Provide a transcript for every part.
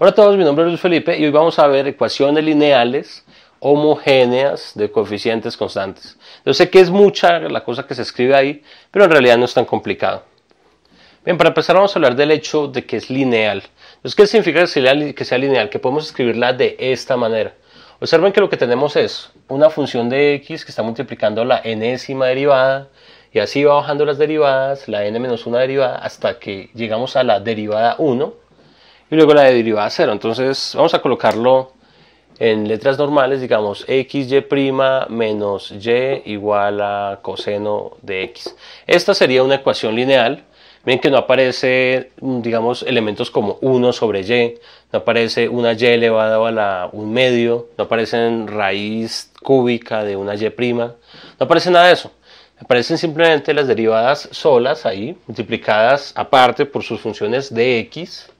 Hola a todos, mi nombre es Luis Felipe y hoy vamos a ver ecuaciones lineales homogéneas de coeficientes constantes. Yo sé que es mucha la cosa que se escribe ahí, pero en realidad no es tan complicado. Bien, para empezar vamos a hablar del hecho de que es lineal. Entonces, ¿qué significa que sea lineal? Que podemos escribirla de esta manera. Observen que lo que tenemos es una función de x que está multiplicando la enésima derivada y así va bajando las derivadas, la n menos una derivada, hasta que llegamos a la derivada 1 y luego la derivada 0. Entonces vamos a colocarlo en letras normales, digamos xy' menos y igual a coseno de x. Esta sería una ecuación lineal. Miren que no aparece, mm, digamos, elementos como 1 sobre y, no aparece una y elevada a la 1 medio, no aparecen raíz cúbica de una y', no aparece nada de eso. Aparecen simplemente las derivadas solas ahí, multiplicadas aparte por sus funciones de x,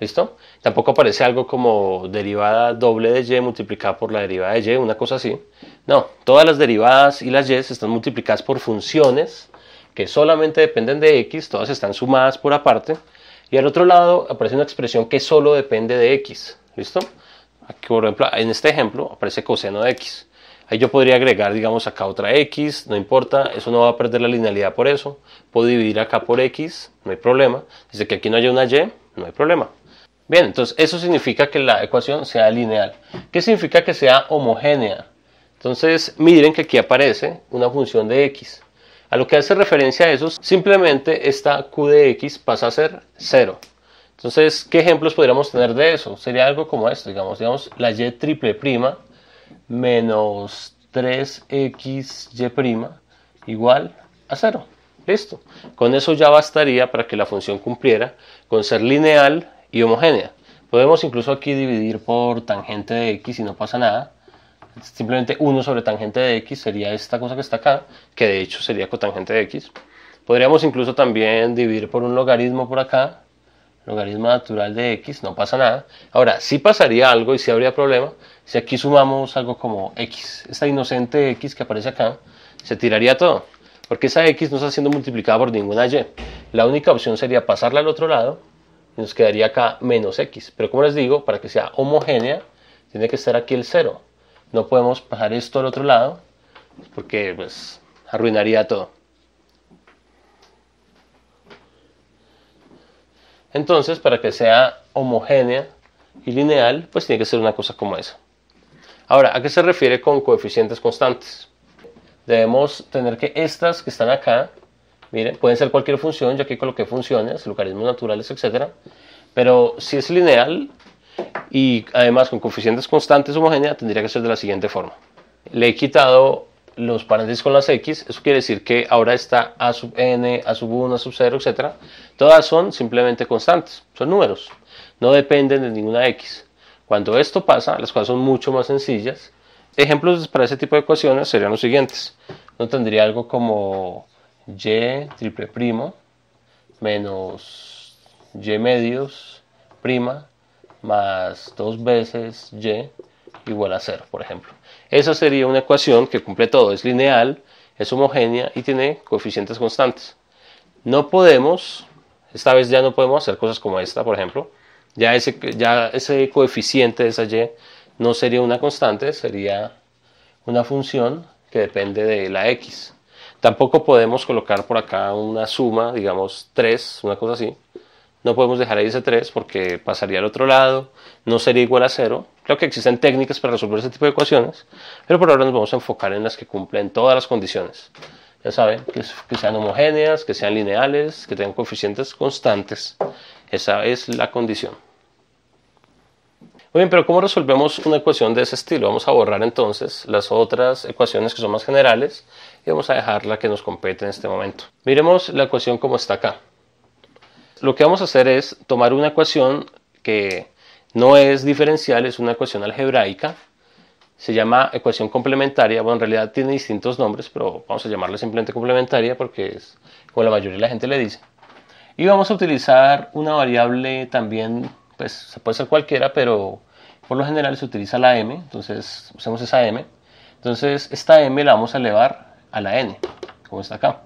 ¿Listo? Tampoco aparece algo como derivada doble de y multiplicada por la derivada de y, una cosa así. No, todas las derivadas y las y están multiplicadas por funciones que solamente dependen de x, todas están sumadas por aparte. Y al otro lado aparece una expresión que solo depende de x. ¿Listo? Aquí, por ejemplo, en este ejemplo aparece coseno de x. Ahí yo podría agregar, digamos, acá otra x, no importa, eso no va a perder la linealidad por eso. Puedo dividir acá por x, no hay problema. Dice que aquí no haya una y, no hay problema. Bien, entonces eso significa que la ecuación sea lineal. ¿Qué significa que sea homogénea? Entonces miren que aquí aparece una función de x. A lo que hace referencia a eso, simplemente esta q de x pasa a ser 0. Entonces, ¿qué ejemplos podríamos tener de eso? Sería algo como esto, digamos, digamos la y triple prima menos 3xy prima igual a 0. Listo. Con eso ya bastaría para que la función cumpliera con ser lineal y homogénea. Podemos incluso aquí dividir por tangente de x y no pasa nada. Simplemente 1 sobre tangente de x sería esta cosa que está acá, que de hecho sería cotangente de x. Podríamos incluso también dividir por un logaritmo por acá, logaritmo natural de x, no pasa nada. Ahora, si pasaría algo y si habría problema si aquí sumamos algo como x. Esta inocente x que aparece acá, se tiraría todo, porque esa x no está siendo multiplicada por ninguna y. La única opción sería pasarla al otro lado nos quedaría acá menos x. Pero como les digo, para que sea homogénea, tiene que estar aquí el 0. No podemos pasar esto al otro lado, pues, porque pues arruinaría todo. Entonces, para que sea homogénea y lineal, pues tiene que ser una cosa como esa. Ahora, ¿a qué se refiere con coeficientes constantes? Debemos tener que estas que están acá Miren, pueden ser cualquier función, yo aquí coloqué funciones, logaritmos naturales, etc. Pero si es lineal y además con coeficientes constantes homogénea, tendría que ser de la siguiente forma. Le he quitado los paréntesis con las x, eso quiere decir que ahora está a sub n, a sub 1, a sub 0, etc. Todas son simplemente constantes, son números, no dependen de ninguna x. Cuando esto pasa, las cosas son mucho más sencillas. Ejemplos para ese tipo de ecuaciones serían los siguientes. No tendría algo como y triple primo menos y medios prima más dos veces y igual a cero, por ejemplo. Esa sería una ecuación que cumple todo, es lineal, es homogénea y tiene coeficientes constantes. No podemos, esta vez ya no podemos hacer cosas como esta, por ejemplo. Ya ese, ya ese coeficiente de esa y no sería una constante, sería una función que depende de la x. Tampoco podemos colocar por acá una suma, digamos 3, una cosa así. No podemos dejar ahí ese 3 porque pasaría al otro lado, no sería igual a 0. Creo que existen técnicas para resolver ese tipo de ecuaciones, pero por ahora nos vamos a enfocar en las que cumplen todas las condiciones. Ya saben, que, que sean homogéneas, que sean lineales, que tengan coeficientes constantes. Esa es la condición. Muy bien, pero ¿cómo resolvemos una ecuación de ese estilo? Vamos a borrar entonces las otras ecuaciones que son más generales y vamos a dejar la que nos compete en este momento. Miremos la ecuación como está acá. Lo que vamos a hacer es tomar una ecuación que no es diferencial, es una ecuación algebraica. Se llama ecuación complementaria, bueno, en realidad tiene distintos nombres, pero vamos a llamarla simplemente complementaria porque es como la mayoría de la gente le dice. Y vamos a utilizar una variable también, pues se puede ser cualquiera, pero por lo general se utiliza la m, entonces usemos esa m. Entonces esta m la vamos a elevar a la n, como está acá.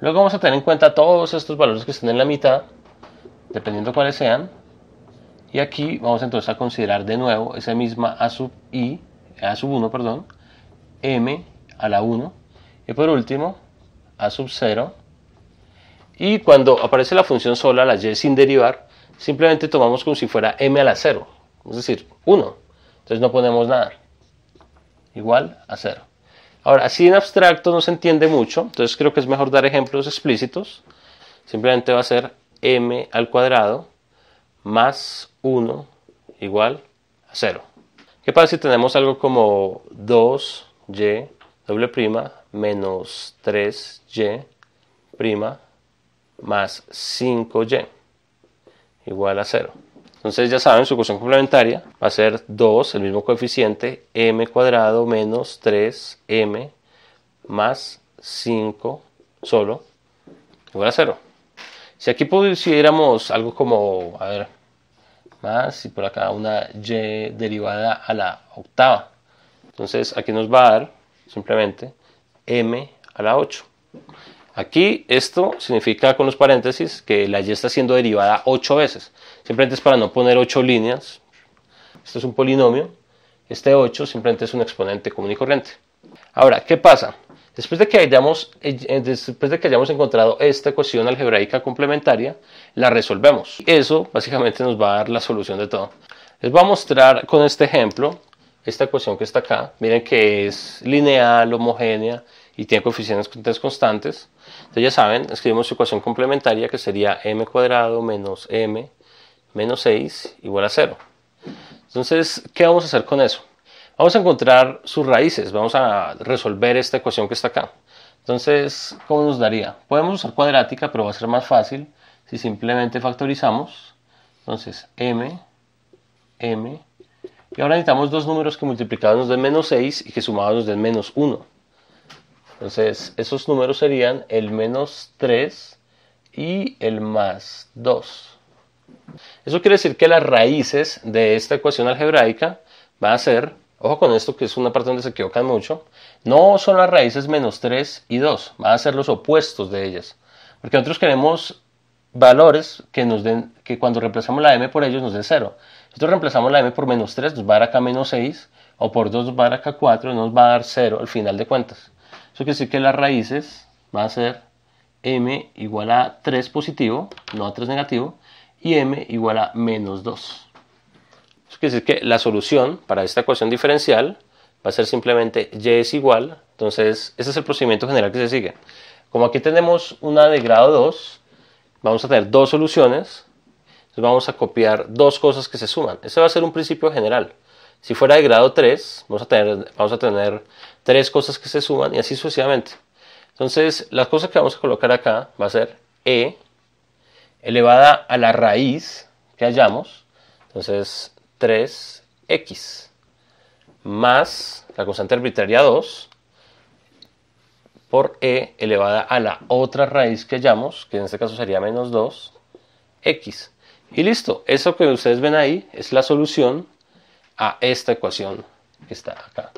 Luego vamos a tener en cuenta todos estos valores que están en la mitad, dependiendo cuáles sean. Y aquí vamos entonces a considerar de nuevo esa misma a sub i, a sub 1, perdón, m a la 1. Y por último, a sub 0. Y cuando aparece la función sola, la y sin derivar, simplemente tomamos como si fuera m a la 0, es decir, 1. Entonces no ponemos nada. Igual a 0. Ahora, así en abstracto no se entiende mucho, entonces creo que es mejor dar ejemplos explícitos. Simplemente va a ser m al cuadrado más 1 igual a 0. ¿Qué pasa si tenemos algo como 2y doble prima menos 3y prima más 5y igual a 0? Entonces ya saben, su ecuación complementaria va a ser 2, el mismo coeficiente, m cuadrado menos 3m más 5 solo igual a 0. Si aquí pusiéramos algo como, a ver, más y por acá una y derivada a la octava. Entonces aquí nos va a dar simplemente m a la 8. Aquí esto significa con los paréntesis que la y está siendo derivada 8 veces. Simplemente es para no poner 8 líneas. Esto es un polinomio. Este 8 simplemente es un exponente común y corriente. Ahora, ¿qué pasa? Después de que hayamos, eh, eh, después de que hayamos encontrado esta ecuación algebraica complementaria, la resolvemos. Eso básicamente nos va a dar la solución de todo. Les voy a mostrar con este ejemplo esta ecuación que está acá. Miren que es lineal, homogénea y tiene coeficientes constantes. Entonces ya saben, escribimos su ecuación complementaria que sería m cuadrado menos m menos 6 igual a 0. Entonces, ¿qué vamos a hacer con eso? Vamos a encontrar sus raíces, vamos a resolver esta ecuación que está acá. Entonces, ¿cómo nos daría? Podemos usar cuadrática, pero va a ser más fácil si simplemente factorizamos. Entonces, m, m. Y ahora necesitamos dos números que multiplicados nos den menos 6 y que sumados nos den menos 1. Entonces, esos números serían el menos 3 y el más 2. Eso quiere decir que las raíces de esta ecuación algebraica van a ser, ojo con esto que es una parte donde se equivocan mucho, no son las raíces menos 3 y 2, van a ser los opuestos de ellas. Porque nosotros queremos valores que nos den, que cuando reemplazamos la m por ellos nos den 0. Si Nosotros reemplazamos la m por menos 3, nos va a dar acá menos 6, o por 2 nos va a dar acá 4, nos va a dar 0 al final de cuentas. Eso quiere decir que las raíces van a ser m igual a 3 positivo, no a 3 negativo, y m igual a menos 2. Eso quiere decir que la solución para esta ecuación diferencial va a ser simplemente y es igual, entonces ese es el procedimiento general que se sigue. Como aquí tenemos una de grado 2, vamos a tener dos soluciones, entonces vamos a copiar dos cosas que se suman. Ese va a ser un principio general. Si fuera de grado 3, vamos a tener, vamos a tener tres cosas que se suman y así sucesivamente. Entonces, las cosas que vamos a colocar acá va a ser e elevada a la raíz que hallamos. Entonces, 3x más la constante arbitraria 2 por e elevada a la otra raíz que hallamos, que en este caso sería menos 2x. Y listo, eso que ustedes ven ahí es la solución a esta ecuación que está acá.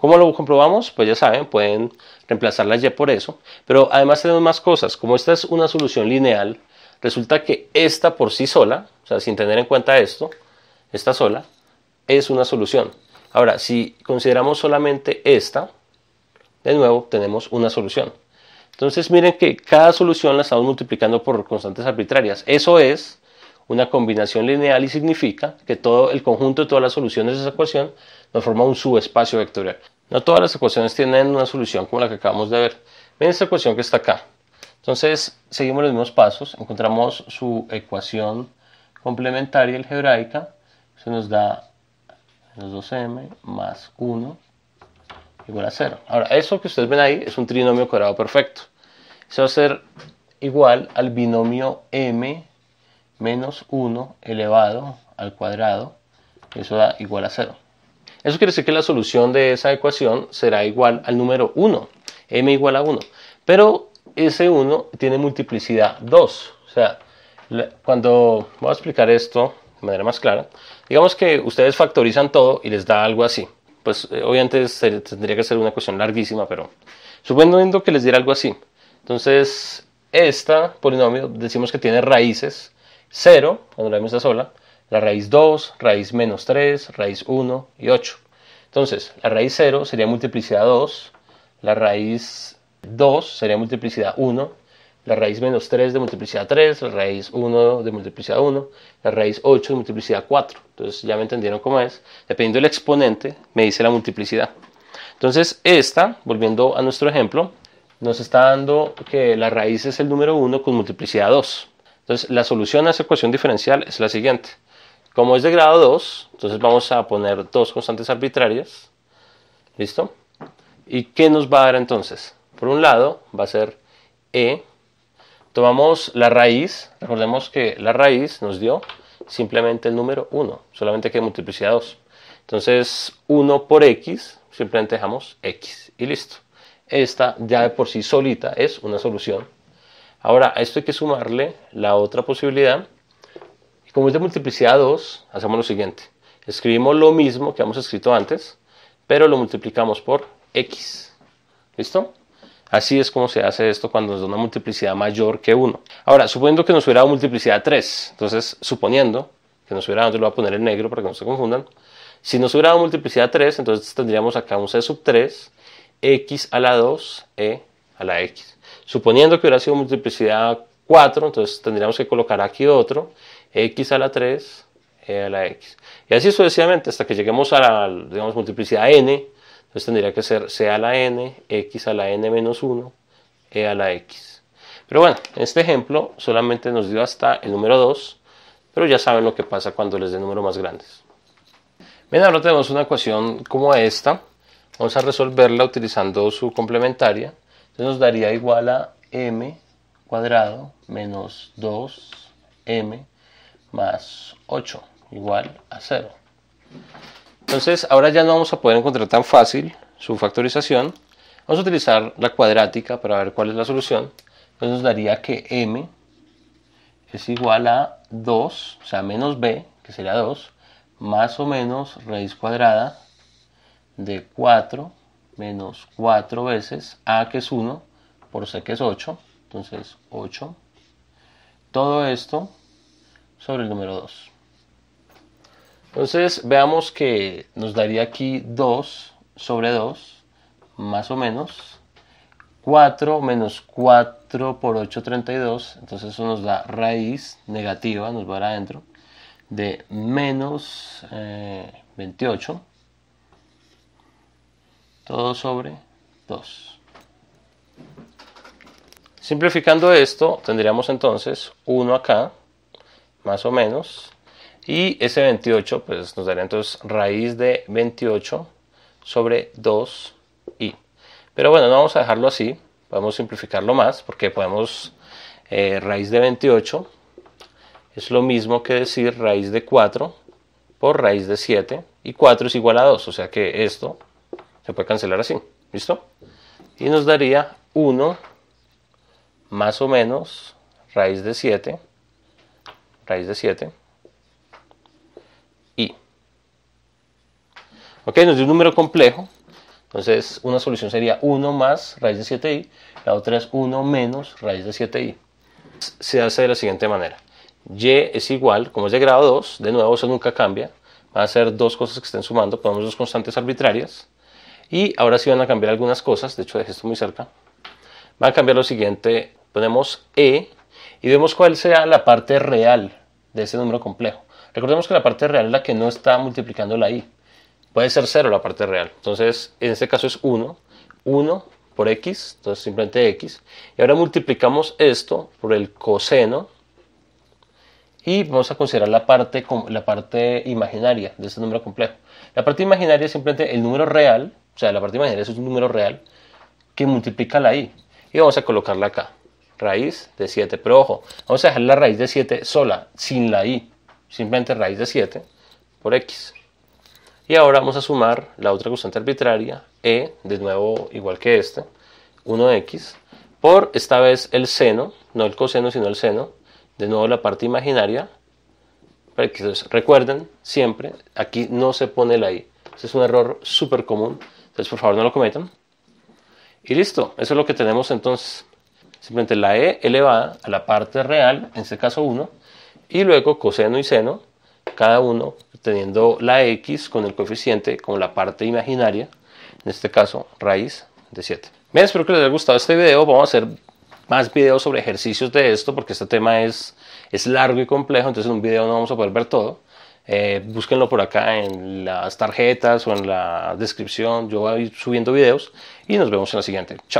¿Cómo lo comprobamos? Pues ya saben, pueden reemplazar la y por eso. Pero además tenemos más cosas. Como esta es una solución lineal, resulta que esta por sí sola, o sea, sin tener en cuenta esto, esta sola, es una solución. Ahora, si consideramos solamente esta, de nuevo tenemos una solución. Entonces miren que cada solución la estamos multiplicando por constantes arbitrarias. Eso es una combinación lineal y significa que todo el conjunto de todas las soluciones de esa ecuación nos forma un subespacio vectorial. No todas las ecuaciones tienen una solución como la que acabamos de ver. Ven esta ecuación que está acá. Entonces seguimos los mismos pasos, encontramos su ecuación complementaria algebraica, se nos da menos 2m más 1 igual a 0. Ahora, eso que ustedes ven ahí es un trinomio cuadrado perfecto. Eso va a ser igual al binomio m menos 1 elevado al cuadrado, eso da igual a 0. Eso quiere decir que la solución de esa ecuación será igual al número 1, m igual a 1. Pero ese 1 tiene multiplicidad 2. O sea, cuando voy a explicar esto de manera más clara, digamos que ustedes factorizan todo y les da algo así. Pues eh, obviamente tendría que ser una ecuación larguísima, pero suponiendo que les diera algo así. Entonces, esta polinomio decimos que tiene raíces 0, cuando la vemos sola, la raíz 2, raíz menos 3, raíz 1 y 8. Entonces, la raíz 0 sería multiplicidad 2, la raíz 2 sería multiplicidad 1, la raíz menos 3 de multiplicidad 3, la raíz 1 de multiplicidad 1, la raíz 8 de multiplicidad 4. Entonces ya me entendieron cómo es. Dependiendo del exponente, me dice la multiplicidad. Entonces esta, volviendo a nuestro ejemplo, nos está dando que la raíz es el número 1 con multiplicidad 2. Entonces, la solución a esa ecuación diferencial es la siguiente. Como es de grado 2, entonces vamos a poner dos constantes arbitrarias. ¿Listo? ¿Y qué nos va a dar entonces? Por un lado, va a ser E. Tomamos la raíz. Recordemos que la raíz nos dio simplemente el número 1, solamente que multiplicidad 2. Entonces, 1 por X, simplemente dejamos X y listo. Esta ya de por sí solita es una solución Ahora, a esto hay que sumarle la otra posibilidad. como es de multiplicidad 2, hacemos lo siguiente. Escribimos lo mismo que hemos escrito antes, pero lo multiplicamos por x. ¿Listo? Así es como se hace esto cuando nos da una multiplicidad mayor que 1. Ahora, suponiendo que nos hubiera dado multiplicidad 3, entonces suponiendo que nos hubiera dado, lo voy a poner en negro para que no se confundan, si nos hubiera dado multiplicidad 3, entonces tendríamos acá un c sub 3, x a la 2, e a la x. Suponiendo que hubiera sido multiplicidad 4, entonces tendríamos que colocar aquí otro, x a la 3, e a la x. Y así sucesivamente hasta que lleguemos a la digamos, multiplicidad n, entonces tendría que ser c a la n, x a la n menos 1, e a la x. Pero bueno, en este ejemplo solamente nos dio hasta el número 2, pero ya saben lo que pasa cuando les dé números más grandes. Bien, ahora tenemos una ecuación como esta. Vamos a resolverla utilizando su complementaria. Entonces nos daría igual a m cuadrado menos 2m más 8 igual a 0. Entonces ahora ya no vamos a poder encontrar tan fácil su factorización. Vamos a utilizar la cuadrática para ver cuál es la solución. Entonces nos daría que m es igual a 2, o sea, menos b, que sería 2, más o menos raíz cuadrada de 4 menos 4 veces a que es 1 por c que es 8, entonces 8. Todo esto sobre el número 2. Entonces veamos que nos daría aquí 2 sobre 2, más o menos. 4 menos 4 por 8, 32. Entonces eso nos da raíz negativa, nos va a dar adentro, de menos 28. Eh, todo sobre 2. Simplificando esto, tendríamos entonces 1 acá, más o menos, y ese 28 pues, nos daría entonces raíz de 28 sobre 2i. Pero bueno, no vamos a dejarlo así, podemos simplificarlo más, porque podemos eh, raíz de 28 es lo mismo que decir raíz de 4 por raíz de 7, y 4 es igual a 2, o sea que esto se puede cancelar así. ¿Listo? Y nos daría 1 más o menos raíz de 7. Raíz de 7. Y. Ok, nos dio un número complejo. Entonces una solución sería 1 más raíz de 7i. La otra es 1 menos raíz de 7i. Se hace de la siguiente manera. y es igual, como es de grado 2, de nuevo eso nunca cambia. va a ser dos cosas que estén sumando, ponemos dos constantes arbitrarias. Y ahora sí van a cambiar algunas cosas, de hecho dejé esto muy cerca. Van a cambiar lo siguiente, ponemos E y vemos cuál sea la parte real de ese número complejo. Recordemos que la parte real es la que no está multiplicando la i. Puede ser 0 la parte real. Entonces, en este caso es 1. 1 por x, entonces simplemente x. Y ahora multiplicamos esto por el coseno. Y vamos a considerar la parte, la parte imaginaria de este número complejo. La parte imaginaria es simplemente el número real o sea, la parte imaginaria es un número real, que multiplica la i. Y vamos a colocarla acá, raíz de 7. Pero ojo, vamos a dejar la raíz de 7 sola, sin la i, simplemente raíz de 7 por x. Y ahora vamos a sumar la otra constante arbitraria, e, de nuevo igual que este, 1x, por esta vez el seno, no el coseno, sino el seno, de nuevo la parte imaginaria. Recuerden siempre, aquí no se pone la i. Este es un error súper común por favor, no lo cometan. Y listo, eso es lo que tenemos entonces. Simplemente la e elevada a la parte real, en este caso 1, y luego coseno y seno, cada uno teniendo la x con el coeficiente con la parte imaginaria, en este caso raíz de 7. Bien, espero que les haya gustado este video. Vamos a hacer más videos sobre ejercicios de esto porque este tema es, es largo y complejo, entonces en un video no vamos a poder ver todo. Eh, búsquenlo por acá en las tarjetas o en la descripción. Yo voy subiendo videos y nos vemos en la siguiente. Chao.